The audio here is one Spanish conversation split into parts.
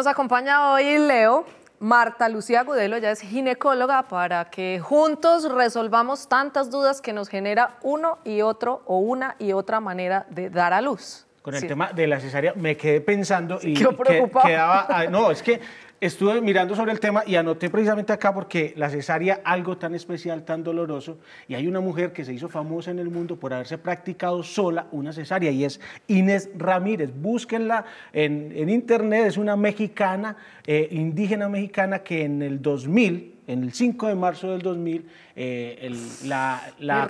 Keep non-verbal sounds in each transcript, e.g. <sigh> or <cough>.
Nos acompaña hoy Leo. Marta Lucía Gudelo ya es ginecóloga para que juntos resolvamos tantas dudas que nos genera uno y otro o una y otra manera de dar a luz. Con el tema de la cesárea me quedé pensando y, quedaba... Ah, no, es que estuve mirando sobre el tema y anoté precisamente acá porque la cesárea, algo tan especial, tan doloroso, y hay una mujer que se hizo famosa en el mundo por haberse practicado sola una cesárea y es Inés Ramírez. Búsquenla en, internet, es una mexicana, eh, indígena mexicana que en el 2000 en el 5 de marzo del 2000, eh, la,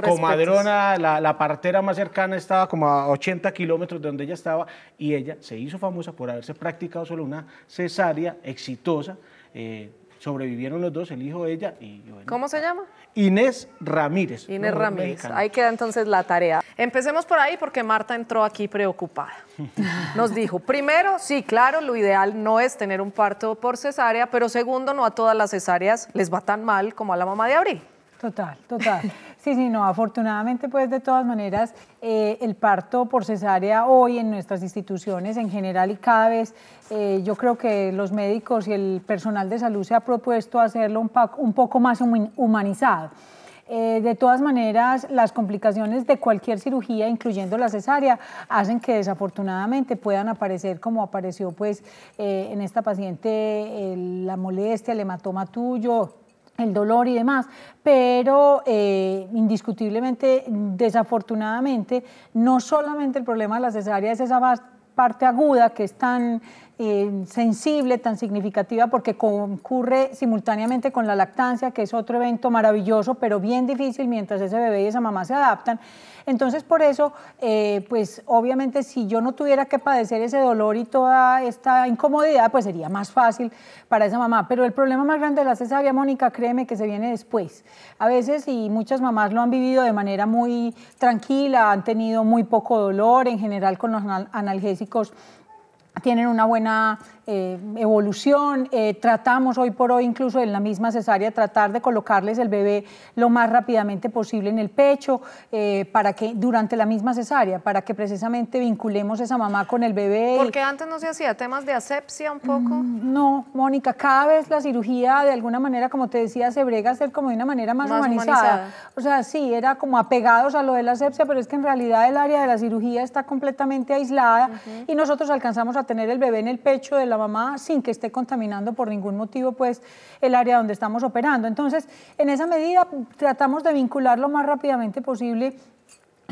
comadrona, la, partera más cercana estaba como a 80 kilómetros de donde ella estaba y ella se hizo famosa por haberse practicado solo una cesárea exitosa. Eh, Sobrevivieron los dos, el hijo de ella y yo. ¿Cómo se llama? Inés Ramírez. Inés Ramírez. Ahí queda entonces la tarea. Empecemos por ahí porque Marta entró aquí preocupada. <laughs> Nos dijo, primero, sí, claro, lo ideal no es tener un parto por cesárea, pero segundo, no a todas las cesáreas les va tan mal como a la mamá de Abril. Total, total. Sí, sí, no, afortunadamente pues de todas maneras eh, el parto por cesárea hoy en nuestras instituciones en general y cada vez eh, yo creo que los médicos y el personal de salud se ha propuesto hacerlo un, un poco más humanizado. Eh, de todas maneras, las complicaciones de cualquier cirugía, incluyendo la cesárea, hacen que desafortunadamente puedan aparecer como apareció pues en esta paciente la molestia, el hematoma tuyo, el dolor y demás, pero eh, indiscutiblemente, desafortunadamente, no solamente el problema de la cesárea es esa parte aguda que es tan eh, sensible, tan significativa, porque concurre simultáneamente con la lactancia, que es otro evento maravilloso, pero bien difícil mientras ese bebé y esa mamá se adaptan. Entonces, por eso, eh, pues obviamente si yo no tuviera que padecer ese dolor y toda esta incomodidad, pues sería más fácil para esa mamá. Pero el problema más grande de la cesárea, Mónica, créeme que se viene después. A veces, y muchas mamás lo han vivido de manera muy tranquila, han tenido muy poco dolor, en general con los analgésicos tienen una buena eh, evolución. Eh, tratamos hoy por hoy, incluso en la misma cesárea, tratar de colocarles el bebé lo más rápidamente posible en el pecho, eh, para que durante la misma cesárea, para que precisamente vinculemos esa mamá con el bebé. Porque antes no se hacía temas de asepsia un poco. Mm, no, Mónica, cada vez la cirugía de alguna manera, como te decía, se brega a hacer como de una manera más, humanizada. O sea, sí, era como apegados a lo de la asepsia, pero es que en realidad el área de la cirugía está completamente aislada y nosotros alcanzamos a tener el bebé en el pecho de la sin que esté contaminando por ningún motivo pues el área donde estamos operando. Entonces, en esa medida tratamos de vincular lo más rápidamente posible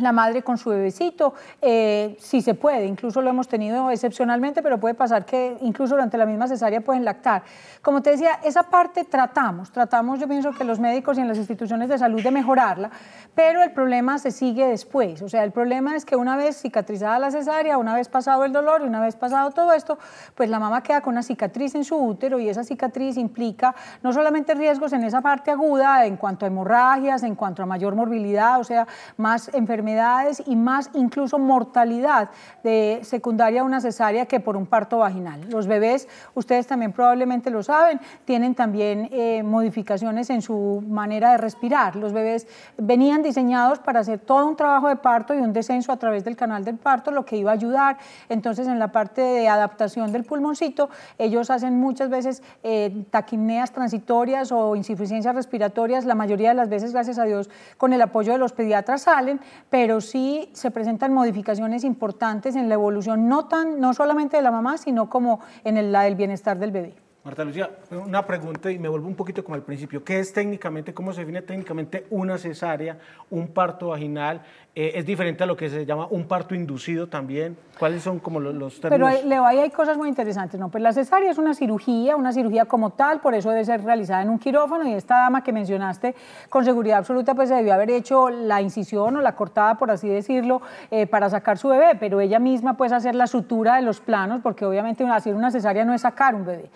la madre con su bebecito, eh, si sí se puede, incluso lo hemos tenido excepcionalmente, pero puede pasar que incluso durante la misma cesárea pueden lactar. Como te decía, esa parte tratamos, tratamos yo pienso que los médicos y en las instituciones de salud de mejorarla, pero el problema se sigue después, o sea, el problema es que una vez cicatrizada la cesárea, una vez pasado el dolor y una vez pasado todo esto, pues la mamá queda con una cicatriz en su útero y esa cicatriz implica no solamente riesgos en esa parte aguda, en cuanto a hemorragias, en cuanto a mayor morbilidad, o sea, más enfermedades, enfermedades y más incluso mortalidad de secundaria a una cesárea que por un parto vaginal. Los bebés, ustedes también probablemente lo saben, tienen también eh, modificaciones en su manera de respirar. Los bebés venían diseñados para hacer todo un trabajo de parto y un descenso a través del canal del parto, lo que iba a ayudar. Entonces, en la parte de adaptación del pulmoncito, ellos hacen muchas veces eh, taquimneas transitorias o insuficiencias respiratorias. La mayoría de las veces, gracias a Dios, con el apoyo de los pediatras salen, pero sí se presentan modificaciones importantes en la evolución, no, tan, no solamente de la mamá, sino como en el, la del bienestar del bebé. Marta Lucía, una pregunta y me vuelvo un poquito como al principio. ¿Qué es técnicamente, cómo se define técnicamente una cesárea, un parto vaginal? Eh, ¿Es diferente a lo que se llama un parto inducido también? ¿Cuáles son como los, términos? Pero hay, Leo, ahí hay cosas muy interesantes, ¿no? Pues la cesárea es una cirugía, una cirugía como tal, por eso debe ser realizada en un quirófano y esta dama que mencionaste con seguridad absoluta pues se debió haber hecho la incisión o la cortada, por así decirlo, eh, para sacar su bebé, pero ella misma puede hacer la sutura de los planos, porque obviamente hacer una cesárea no es sacar un bebé,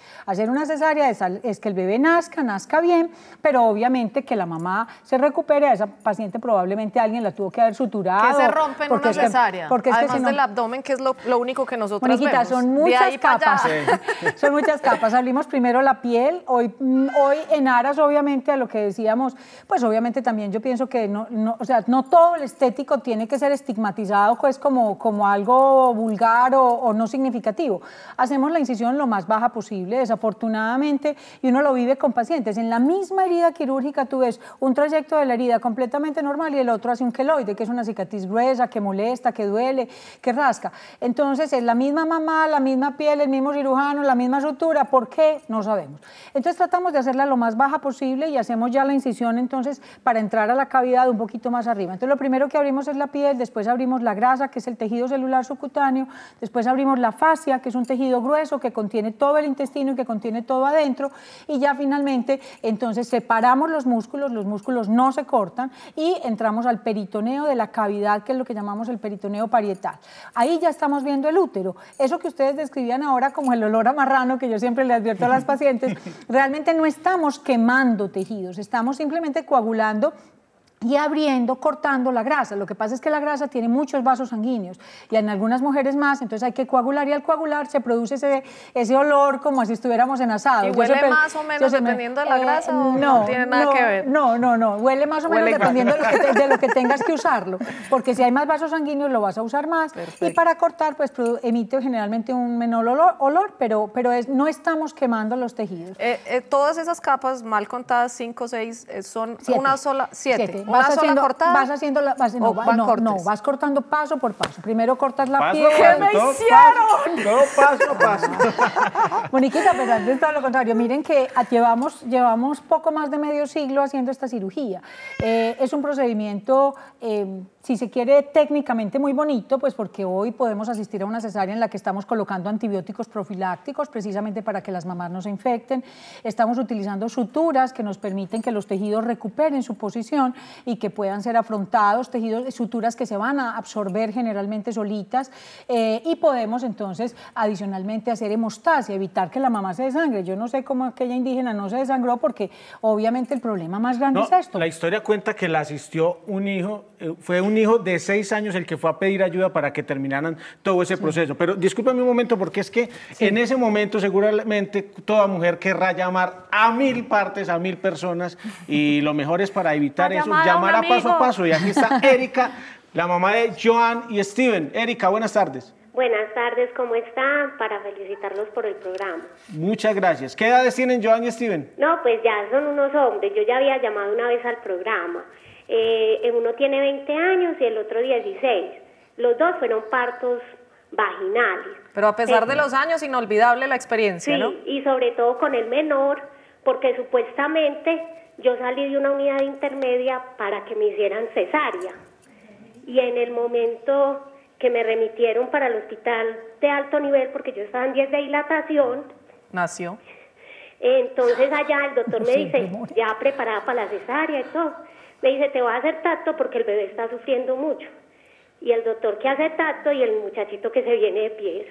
una cesárea es, que el bebé nazca, nazca bien, pero obviamente que la mamá se recupere, a esa paciente probablemente alguien la tuvo que haber suturado. Que se rompe porque una cesárea, es porque es además del abdomen, que es lo, lo único que nosotros vemos. son muchas capas, <laughs> son muchas capas. Abrimos primero la piel, hoy, mm, hoy en aras obviamente a lo que decíamos, pues obviamente también yo pienso que no, no, o sea, no todo el estético tiene que ser estigmatizado pues como, como algo vulgar o, o no significativo. Hacemos la incisión lo más baja posible, desafortunadamente y uno lo vive con pacientes. En la misma herida quirúrgica tú ves un trayecto de la herida completamente normal y el otro hace un queloide, que es una cicatriz gruesa, que molesta, que duele, que rasca. Entonces es la misma mamá, la misma piel, el mismo cirujano, la misma sutura. ¿Por qué? No sabemos. Entonces tratamos de hacerla lo más baja posible y hacemos ya la incisión entonces para entrar a la cavidad un poquito más arriba. Entonces lo primero que abrimos es la piel, después abrimos la grasa, que es el tejido celular subcutáneo, después abrimos la fascia, que es un tejido grueso que contiene todo el intestino y que contiene todo adentro y ya finalmente entonces separamos los músculos, los músculos no se cortan y entramos al peritoneo de la cavidad que es lo que llamamos el peritoneo parietal. Ahí ya estamos viendo el útero. Eso que ustedes describían ahora como el olor amarrano que yo siempre le advierto a las pacientes, <laughs> realmente no estamos quemando tejidos, estamos simplemente coagulando y abriendo, cortando la grasa. Lo que pasa es que la grasa tiene muchos vasos sanguíneos y en algunas mujeres más, entonces hay que coagular y al coagular se produce ese, ese olor como si estuviéramos en asado. ¿Y huele más o menos dependiendo de la eh, grasa o no, no, tiene nada no, que ver? No, no, no, huele más o menos dependiendo de lo, que, tengas que <laughs> usarlo, porque si hay más vasos sanguíneos lo vas a usar más y para cortar pues emite generalmente un menor olor, olor pero, pero es, no estamos quemando los tejidos. Eh, eh, todas esas capas mal contadas, 5, 6, son una sola, 7 vas haciendo, Vas haciendo vas, no, no, vas cortando paso por paso. Primero cortas la piel. ¿Qué me hicieron? No, paso, paso. <laughs> Moniquita, pero pues antes todo lo contrario. Miren que llevamos, llevamos poco más de medio siglo haciendo esta cirugía. Eh, es un procedimiento eh, si se quiere, técnicamente muy bonito, pues porque hoy podemos asistir a una cesárea en la que estamos colocando antibióticos profilácticos precisamente para que las mamás no se infecten. Estamos utilizando suturas que nos permiten que los tejidos recuperen su posición y que puedan ser afrontados, tejidos, suturas que se van a absorber generalmente solitas eh, y podemos entonces adicionalmente hacer hemostasia, evitar que la mamá se desangre. Yo no sé cómo aquella indígena no se desangró porque obviamente el problema más grande es esto. La historia cuenta que la asistió un hijo, eh, fue un hijo de seis años el que fue a pedir ayuda para que terminaran todo ese proceso. Pero discúlpame un momento, porque es que en ese momento seguramente toda mujer querrá llamar a mil partes, a mil personas, y lo mejor es para evitar eso, llamar a paso a paso. Y aquí está <laughs> Erika, la mamá de Joan y Steven. Erika, buenas tardes. Buenas tardes, ¿cómo están? Para felicitarlos por el programa. Muchas gracias. ¿Qué edades tienen Joan y Steven? No, pues ya son unos hombres. Yo ya había llamado una vez al programa eh, uno tiene 20 años y el otro 16. Los dos fueron partos vaginales. Pero a pesar de los años, inolvidable la experiencia, sí, Y sobre todo con el menor, porque supuestamente yo salí de una unidad intermedia para que me hicieran cesárea. Y en el momento que me remitieron para el hospital de alto nivel, porque yo estaba en 10 de dilatación. Nació. Entonces allá el doctor me <laughs> dice, ya preparada para la cesárea y todo me dice, te voy a hacer tacto porque el bebé está sufriendo mucho. Y el doctor que hace tacto y el muchachito que se viene de pies.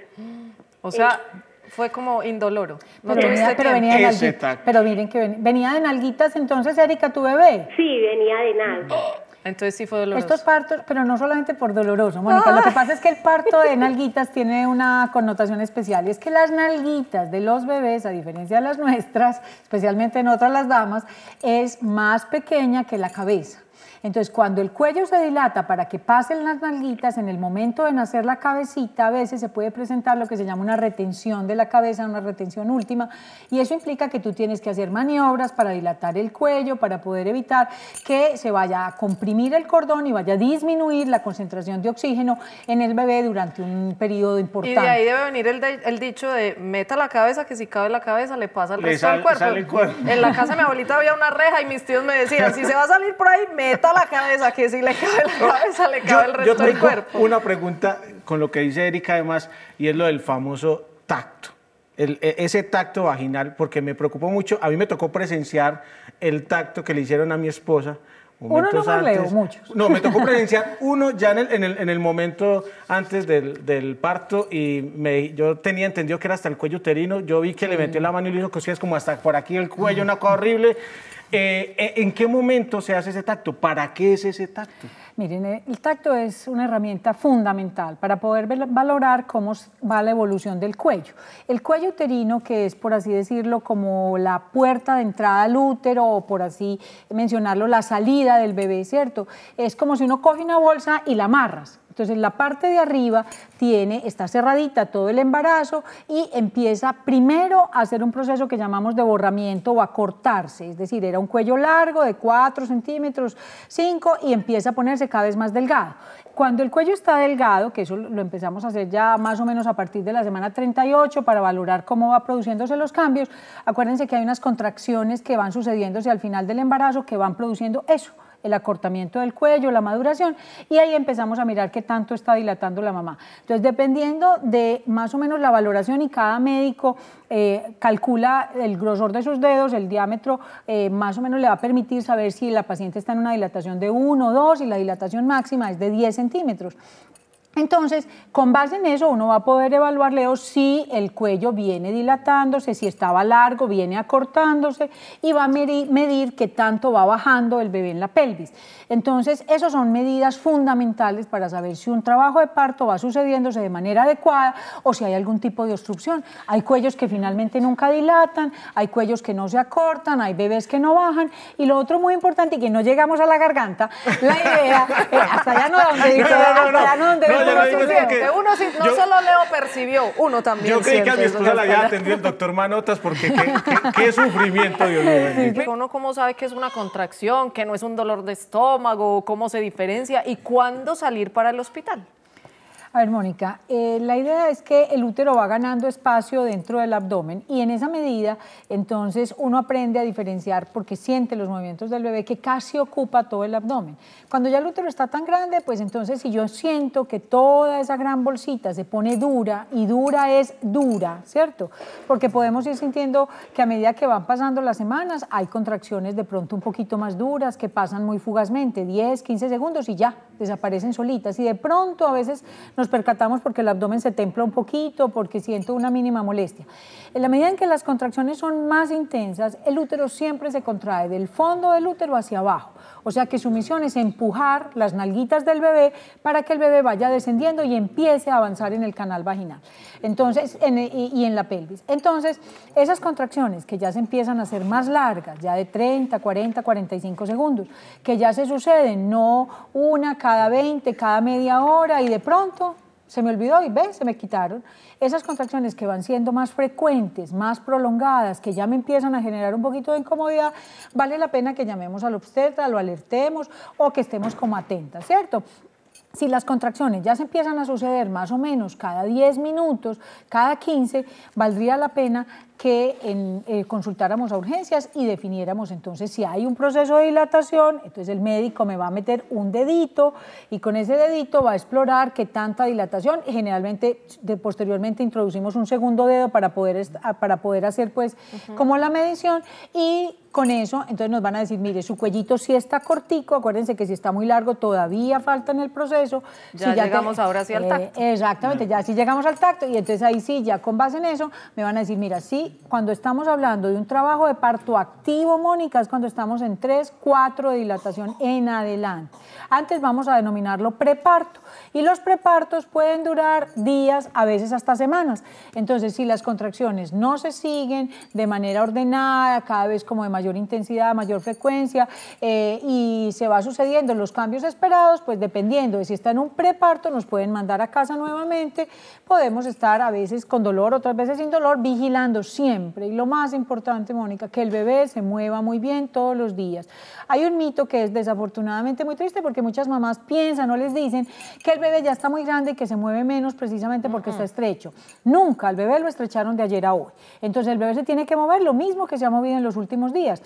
O sea, eh, fue como indoloro. pero, venía, de nalguitas. Pero miren que venía, venía de nalguitas entonces, Erika, tu bebé. Sí, venía de nalguitas. Entonces sí fue doloroso. Estos partos, pero no solamente por doloroso, Mónica. Pues lo que pasa es que el parto de nalguitas tiene una connotación especial. Y es que las nalguitas de los bebés, a diferencia de las nuestras, especialmente en otras las damas, es más pequeña que la cabeza. Entonces, cuando el cuello se dilata para que pasen las nalguitas, en el momento de nacer la cabecita, a veces se puede presentar lo que se llama una retención de la cabeza, una retención última, y eso implica que tú tienes que hacer maniobras para dilatar el cuello, para poder evitar que se vaya a comprimir el cordón y vaya a disminuir la concentración de oxígeno en el bebé durante un periodo importante. Y de ahí debe venir el, dicho de meta la cabeza, que si cabe la cabeza le pasa el resto del cuerpo. cuerpo. En la casa de mi abuelita había una reja y mis tíos me decían, si se va a salir por ahí, meta la cabeza, que si le cabe la cabeza, le cabe el resto yo tengo Una pregunta con lo que dice Erika además, y es lo del famoso tacto. E, ese tacto vaginal, porque me preocupó mucho. A mí me tocó presenciar el tacto que le hicieron a mi esposa. Uno no ha leído muchos. No, me tocó <laughs> presenciar uno ya en el, momento antes del, parto y me, yo tenía entendido que era hasta el cuello uterino. Yo vi que le metió la mano y le dijo es como hasta por aquí el cuello, una cosa horrible. Eh, eh, ¿En qué momento se hace ese tacto? ¿Para qué es ese tacto? Miren, eh, el tacto es una herramienta fundamental para poder valorar cómo va la evolución del cuello. El cuello uterino, que es por así decirlo como la puerta de entrada al útero o por así mencionarlo, la salida del bebé, ¿cierto? Es como si uno coge una bolsa y la amarras. Entonces la parte de arriba tiene, está cerradita todo el embarazo y empieza primero a hacer un proceso que llamamos de borramiento o a cortarse, es decir, era un cuello largo de 4 centímetros, 5 y empieza a ponerse cada vez más delgado. Cuando el cuello está delgado, que eso lo empezamos a hacer ya más o menos a partir de la semana 38 para valorar cómo va produciéndose los cambios, acuérdense que hay unas contracciones que van sucediéndose al final del embarazo que van produciendo eso el acortamiento del cuello, la maduración, y ahí empezamos a mirar qué tanto está dilatando la mamá. Entonces, dependiendo de más o menos la valoración y cada médico eh, calcula el grosor de sus dedos, el diámetro, eh, más o menos le va a permitir saber si la paciente está en una dilatación de 1 o 2 y la dilatación máxima es de 10 centímetros. Entonces, con base en eso, uno va a poder evaluar, Leo, si el cuello viene dilatándose, si estaba largo, viene acortándose y va a medir qué tanto va bajando el bebé en la pelvis. Entonces, esas son medidas fundamentales para saber si un trabajo de parto va sucediéndose de manera adecuada o si hay algún tipo de obstrucción. Hay cuellos que finalmente nunca dilatan, hay cuellos que no se acortan, hay bebés que no bajan. Y lo otro muy importante, y que no llegamos a la garganta, la idea, es <laughs> eh, hasta allá no donde uno no solo Leo percibió, uno también. Yo creí que a mi esposa la había atendido el doctor Manotas porque qué, sufrimiento, Dios mío. uno cómo sabe que es una contracción, que no es un dolor de estómago, cómo se diferencia y cuándo salir para el hospital. A ver, Mónica, eh, la idea es que el útero va ganando espacio dentro del abdomen y en esa medida, entonces, uno aprende a diferenciar porque siente los movimientos del bebé que casi ocupa todo el abdomen. Cuando ya el útero está tan grande, pues entonces si yo siento que toda esa gran bolsita se pone dura y dura es dura, ¿cierto? Porque podemos ir sintiendo que a medida que van pasando las semanas hay contracciones de pronto un poquito más duras que pasan muy fugazmente, 10, 15 segundos y ya desaparecen solitas y de pronto a veces nos percatamos porque el abdomen se templa un poquito, porque siento una mínima molestia. En la medida en que las contracciones son más intensas, el útero siempre se contrae del fondo del útero hacia abajo. O sea que su misión es empujar las nalguitas del bebé para que el bebé vaya descendiendo y empiece a avanzar en el canal vaginal. Entonces, en, y en la pelvis. Entonces, esas contracciones que ya se empiezan a hacer más largas, ya de 30, 40, 45 segundos, que ya se suceden, no una cada 20, cada media hora y de pronto se me olvidó y ve, se me quitaron. Esas contracciones que van siendo más frecuentes, más prolongadas, que ya me empiezan a generar un poquito de incomodidad, vale la pena que llamemos al obstetra, lo alertemos o que estemos como atentas, ¿cierto? Si las contracciones ya se empiezan a suceder más o menos cada 10 minutos, cada 15, valdría la pena que eh, consultáramos a urgencias y definiéramos entonces si hay un proceso de dilatación, entonces el médico me va a meter un dedito y con ese dedito va a explorar qué tanta dilatación, generalmente de, posteriormente introducimos un segundo dedo para poder, ah, para poder hacer pues como la medición y con eso, entonces nos van a decir, mire, su cuellito sí está cortico, acuérdense que si está muy largo todavía falta en el proceso. Ya, si llegamos ahora sí al eh, tacto. exactamente, ya si llegamos al tacto y entonces ahí sí, ya con base en eso, me van a decir, mira, sí, cuando estamos hablando de un trabajo de parto activo, Mónica, es cuando estamos en 3, 4 de dilatación en adelante. Antes vamos a denominarlo preparto. Y los prepartos pueden durar días, a veces hasta semanas. Entonces, si las contracciones no se siguen de manera ordenada, cada vez como de mayor intensidad, mayor frecuencia, eh, y se va sucediendo los cambios esperados, pues dependiendo de si está en un preparto, nos pueden mandar a casa nuevamente. Podemos estar a veces con dolor, otras veces sin dolor, vigilando siempre. Y lo más importante, Mónica, que el bebé se mueva muy bien todos los días. Hay un mito que es desafortunadamente muy triste porque muchas mamás piensan o les dicen que el bebé ya está muy grande y que se mueve menos precisamente porque está estrecho. Nunca, al bebé lo estrecharon de ayer a hoy. Entonces el bebé se tiene que mover lo mismo que se ha movido en los últimos días.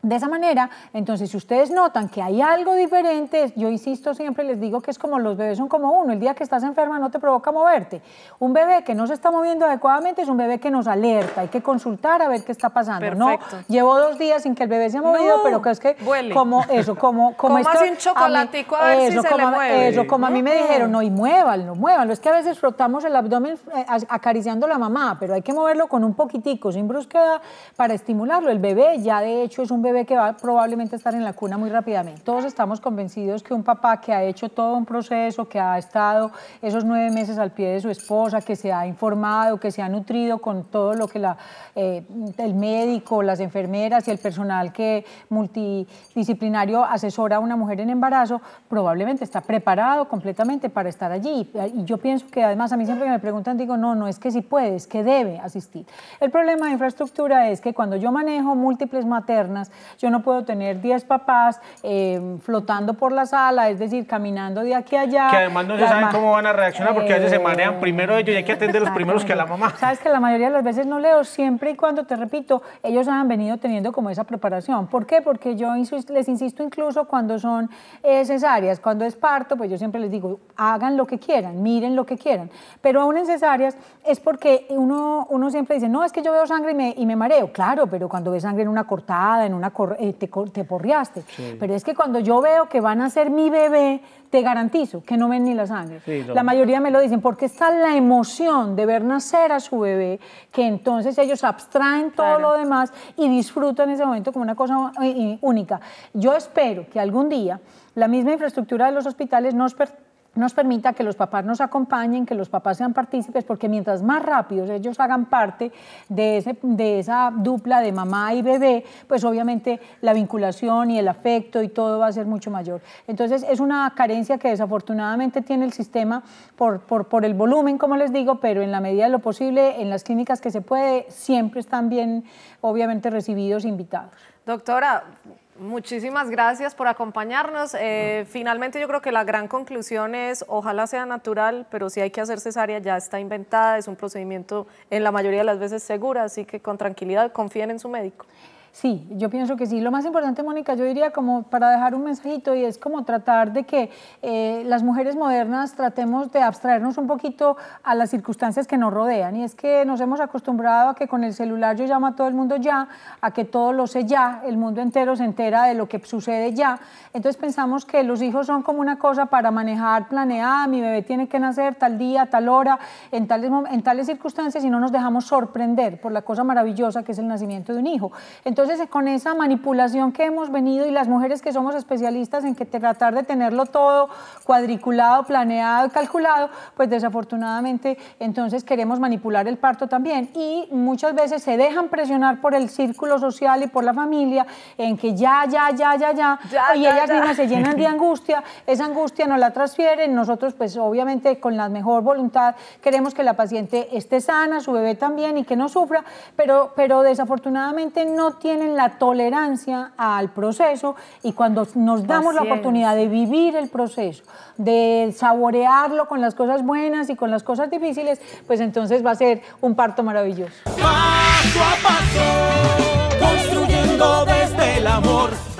De esa manera, entonces, si ustedes notan que hay algo diferente, yo insisto siempre, les digo que es como los bebés son como uno, el día que estás enferma no te provoca moverte. Un bebé que no se está moviendo adecuadamente es un bebé que nos alerta, hay que consultar a ver qué está pasando. No, llevo dos días sin que el bebé se ha movido, pero que es que como eso, como <laughs> como esto, un chocolatico a, mí, se como, le mueve. Eso, como a mí me dijeron, no, y muévanlo, muévanlo. Es que a veces frotamos el abdomen eh, acariciando a la mamá, pero hay que moverlo con un poquitico, sin brusquedad, para estimularlo. El bebé ya de hecho es un bebé bebé que va probablemente a estar en la cuna muy rápidamente. Todos estamos convencidos que un papá que ha hecho todo un proceso, que ha estado esos nueve meses al pie de su esposa, que se ha informado, que se ha nutrido con todo lo que la, eh, el médico, las enfermeras y el personal que multidisciplinario asesora a una mujer en embarazo, probablemente está preparado completamente para estar allí. Y yo pienso que además a mí siempre que me preguntan digo, no, no es que si sí puede, es que debe asistir. El problema de infraestructura es que cuando yo manejo múltiples maternas, yo no puedo tener 10 papás eh, flotando por la sala, es decir, caminando de aquí a allá. Que además no se saben cómo van a reaccionar porque a veces se marean eh, primero ellos y hay que atender los primeros que a la mamá. Sabes que la mayoría de las veces no leo, siempre y cuando, te repito, ellos han venido teniendo como esa preparación. ¿Por qué? Porque yo les insisto incluso cuando son eh, cesáreas, cuando es parto, pues yo siempre les digo, hagan lo que quieran, miren lo que quieran. Pero aún en cesáreas es porque uno, uno siempre dice, no, es que yo veo sangre y me, y me mareo. Claro, pero cuando ve sangre en una cortada, en una eh, te, te porreaste. Pero es que cuando yo veo que van a ser mi bebé, te garantizo que no ven ni la sangre. La mayoría me lo dicen, porque está la emoción de ver nacer a su bebé, que entonces ellos abstraen todo lo demás y disfrutan ese momento como una cosa eh, única. Yo espero que algún día la misma infraestructura de los hospitales nos nos permita que los papás nos acompañen, que los papás sean partícipes, porque mientras más rápidos ellos hagan parte de, ese, de esa dupla de mamá y bebé, pues obviamente la vinculación y el afecto y todo va a ser mucho mayor. Entonces es una carencia que desafortunadamente tiene el sistema por, por, por el volumen, como les digo, pero en la medida de lo posible, en las clínicas que se puede, siempre están bien, obviamente, recibidos, invitados. Doctora, Muchísimas gracias por acompañarnos. Eh, finalmente yo creo que la gran conclusión es, ojalá sea natural, pero si hay que hacer cesárea ya está inventada, es un procedimiento en la mayoría de las veces segura, así que con tranquilidad confíen en su médico. Sí, yo pienso que sí. Lo más importante, Mónica, yo diría como para dejar un mensajito y es como tratar de que eh, las mujeres modernas tratemos de abstraernos un poquito a las circunstancias que nos rodean. Y es que nos hemos acostumbrado a que con el celular yo llamo a todo el mundo ya, a que todo lo sé ya, el mundo entero se entera de lo que sucede ya. Entonces pensamos que los hijos son como una cosa para manejar, planear, mi bebé tiene que nacer tal día, tal hora, en tales, en tales circunstancias y no nos dejamos sorprender por la cosa maravillosa que es el nacimiento de un hijo. Entonces, con esa manipulación que hemos venido y las mujeres que somos especialistas en que tratar de tenerlo todo cuadriculado, planeado, calculado, pues desafortunadamente entonces queremos manipular el parto también. Y muchas veces se dejan presionar por el círculo social y por la familia en que ya, ya, ya, ya, ya, y ellas mismas se llenan de <laughs> angustia, esa angustia no la transfieren, nosotros pues obviamente con la mejor voluntad queremos que la paciente esté sana, su bebé también y que no sufra, pero, pero desafortunadamente no tiene tienen la tolerancia al proceso y cuando nos damos la oportunidad de vivir el proceso, de saborearlo con las cosas buenas y con las cosas difíciles, pues entonces va a ser un parto maravilloso. Paso a paso, construyendo desde el amor.